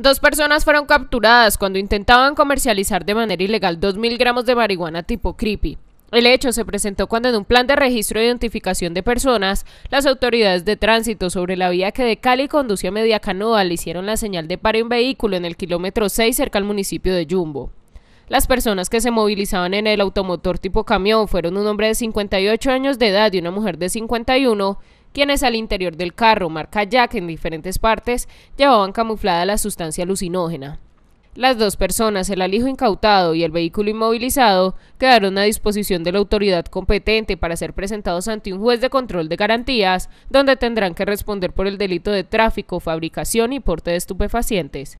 Dos personas fueron capturadas cuando intentaban comercializar de manera ilegal 2.000 gramos de marihuana tipo creepy. El hecho se presentó cuando en un plan de registro de identificación de personas, las autoridades de tránsito sobre la vía que de Cali conducía a Canoa le hicieron la señal de paro en vehículo en el kilómetro 6 cerca al municipio de Yumbo. Las personas que se movilizaban en el automotor tipo camión fueron un hombre de 58 años de edad y una mujer de 51, quienes al interior del carro marca Jack en diferentes partes llevaban camuflada la sustancia alucinógena. Las dos personas, el alijo incautado y el vehículo inmovilizado, quedaron a disposición de la autoridad competente para ser presentados ante un juez de control de garantías, donde tendrán que responder por el delito de tráfico, fabricación y porte de estupefacientes.